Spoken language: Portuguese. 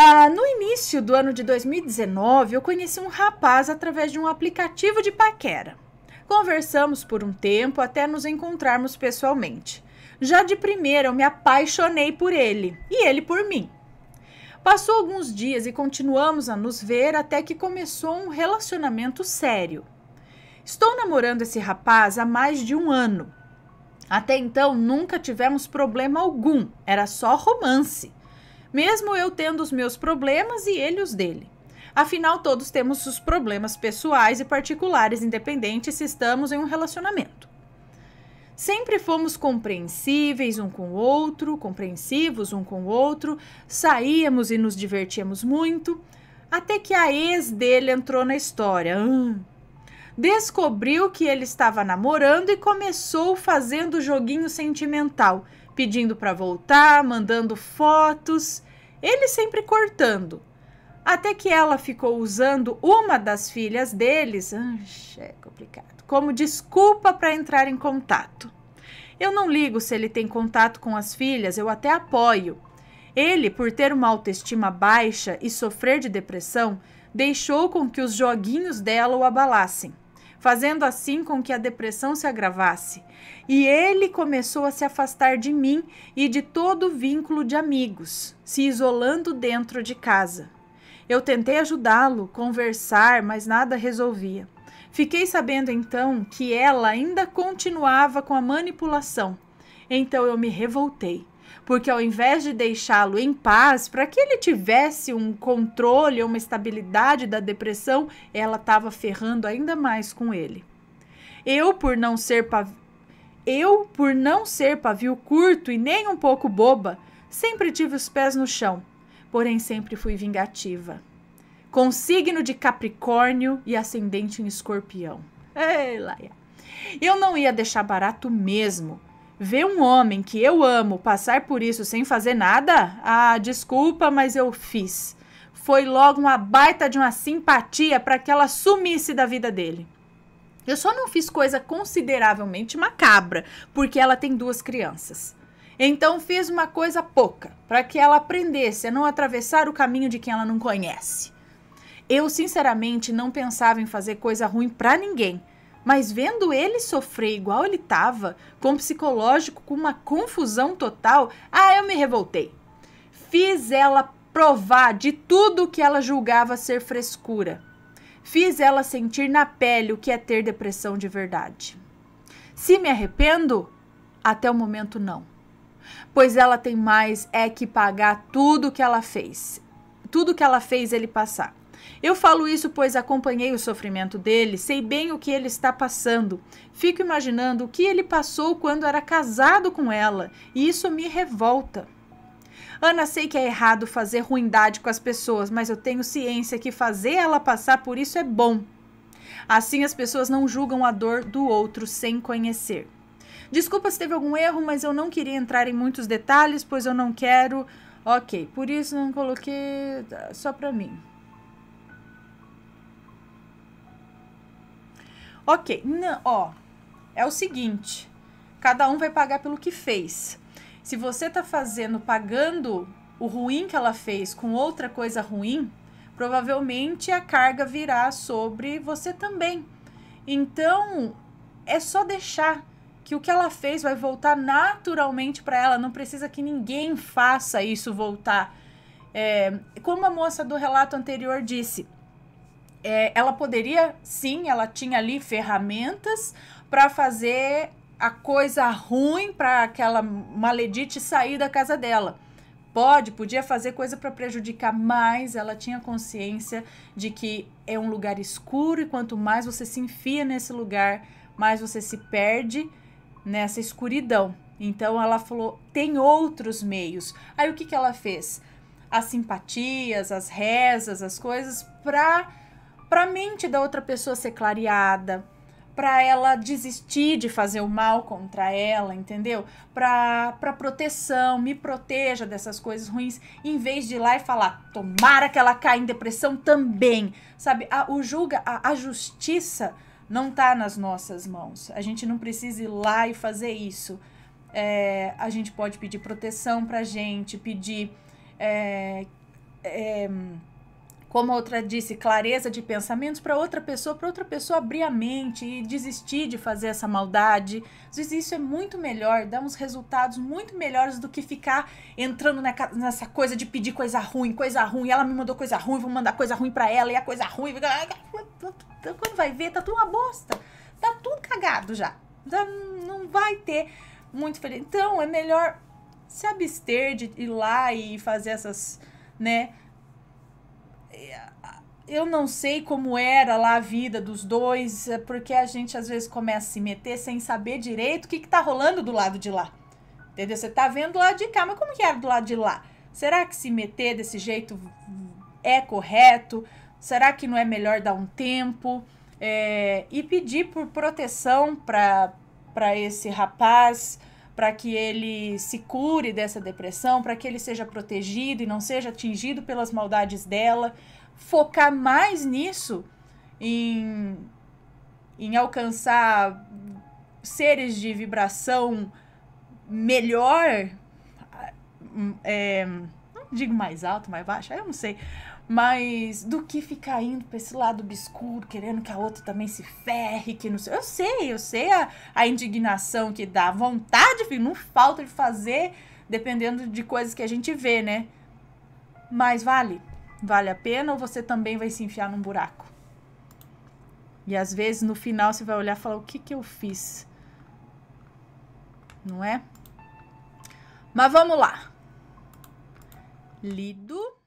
Ah, no início do ano de 2019, eu conheci um rapaz através de um aplicativo de paquera. Conversamos por um tempo até nos encontrarmos pessoalmente. Já de primeira, eu me apaixonei por ele e ele por mim. Passou alguns dias e continuamos a nos ver até que começou um relacionamento sério. Estou namorando esse rapaz há mais de um ano. Até então nunca tivemos problema algum, era só romance mesmo eu tendo os meus problemas e ele os dele. Afinal, todos temos os problemas pessoais e particulares, independente se estamos em um relacionamento. Sempre fomos compreensíveis um com o outro, compreensivos um com o outro, saíamos e nos divertíamos muito, até que a ex dele entrou na história. Hum. Descobriu que ele estava namorando e começou fazendo joguinho sentimental pedindo para voltar, mandando fotos, ele sempre cortando. Até que ela ficou usando uma das filhas deles, Anche, é complicado, como desculpa para entrar em contato. Eu não ligo se ele tem contato com as filhas, eu até apoio. Ele, por ter uma autoestima baixa e sofrer de depressão, deixou com que os joguinhos dela o abalassem fazendo assim com que a depressão se agravasse. E ele começou a se afastar de mim e de todo o vínculo de amigos, se isolando dentro de casa. Eu tentei ajudá-lo, conversar, mas nada resolvia. Fiquei sabendo então que ela ainda continuava com a manipulação. Então eu me revoltei porque ao invés de deixá-lo em paz, para que ele tivesse um controle, uma estabilidade da depressão, ela estava ferrando ainda mais com ele. Eu, por não ser pav... eu, por não ser pavio curto e nem um pouco boba, sempre tive os pés no chão, porém sempre fui vingativa. Com signo de Capricórnio e ascendente em Escorpião. Ei, Laia. Eu não ia deixar barato mesmo Ver um homem que eu amo passar por isso sem fazer nada? Ah, desculpa, mas eu fiz. Foi logo uma baita de uma simpatia para que ela sumisse da vida dele. Eu só não fiz coisa consideravelmente macabra, porque ela tem duas crianças. Então fiz uma coisa pouca, para que ela aprendesse a não atravessar o caminho de quem ela não conhece. Eu sinceramente não pensava em fazer coisa ruim para ninguém, mas vendo ele sofrer igual ele tava, com psicológico, com uma confusão total, ah, eu me revoltei. Fiz ela provar de tudo o que ela julgava ser frescura. Fiz ela sentir na pele o que é ter depressão de verdade. Se me arrependo, até o momento não. Pois ela tem mais é que pagar tudo o que ela fez. Tudo que ela fez ele passar. Eu falo isso pois acompanhei o sofrimento dele, sei bem o que ele está passando. Fico imaginando o que ele passou quando era casado com ela, e isso me revolta. Ana, sei que é errado fazer ruindade com as pessoas, mas eu tenho ciência que fazer ela passar por isso é bom. Assim as pessoas não julgam a dor do outro sem conhecer. Desculpa se teve algum erro, mas eu não queria entrar em muitos detalhes, pois eu não quero. Ok, por isso não coloquei eh, só para mim. Ok, ó, é o seguinte, cada um vai pagar pelo que fez. Se você tá fazendo, pagando o ruim que ela fez com outra coisa ruim, provavelmente a carga virá sobre você também. Então, é só deixar que o que ela fez vai voltar naturalmente para ela, não precisa que ninguém faça isso voltar. É, como a moça do relato anterior disse, é, ela poderia, sim, ela tinha ali ferramentas para fazer a coisa ruim para aquela maledite sair da casa dela. Pode, podia fazer coisa para prejudicar, mas ela tinha consciência de que é um lugar escuro e quanto mais você se enfia nesse lugar, mais você se perde nessa escuridão. Então ela falou: tem outros meios. Aí o que, que ela fez? As simpatias, as rezas, as coisas para para a mente da outra pessoa ser clareada, para ela desistir de fazer o mal contra ela, entendeu? Para para proteção, me proteja dessas coisas ruins, em vez de ir lá e falar, tomara que ela caia em depressão também, sabe? A, o julga, a, a justiça não está nas nossas mãos. A gente não precisa ir lá e fazer isso. É, a gente pode pedir proteção pra gente, pedir é, é, como a outra disse, clareza de pensamentos para outra pessoa, para outra pessoa abrir a mente e desistir de fazer essa maldade. Às vezes isso é muito melhor, dá uns resultados muito melhores do que ficar entrando nessa coisa de pedir coisa ruim, coisa ruim. Ela me mandou coisa ruim, vou mandar coisa ruim para ela e a coisa ruim. Ah, quando vai ver, tá tudo uma bosta. Tá tudo cagado já. Não vai ter muito feliz. Então é melhor se abster de ir lá e fazer essas, né? eu não sei como era lá a vida dos dois, é porque a gente às vezes começa a se meter sem saber direito o que, que tá rolando do lado de lá. Entendeu? Você tá vendo lá lado de cá, mas como que era do lado de lá? Será que se meter desse jeito é correto? Será que não é melhor dar um tempo? É, e pedir por proteção para esse rapaz para que ele se cure dessa depressão, para que ele seja protegido e não seja atingido pelas maldades dela. Focar mais nisso, em, em alcançar seres de vibração melhor, hum, é, não digo mais alto, mais baixo, eu não sei, mas do que ficar indo pra esse lado obscuro, querendo que a outra também se ferre, que não sei. Eu sei, eu sei a, a indignação que dá, vontade, filho, não falta de fazer, dependendo de coisas que a gente vê, né? Mas vale? Vale a pena ou você também vai se enfiar num buraco? E às vezes no final você vai olhar e falar: o que que eu fiz? Não é? Mas vamos lá. Lido.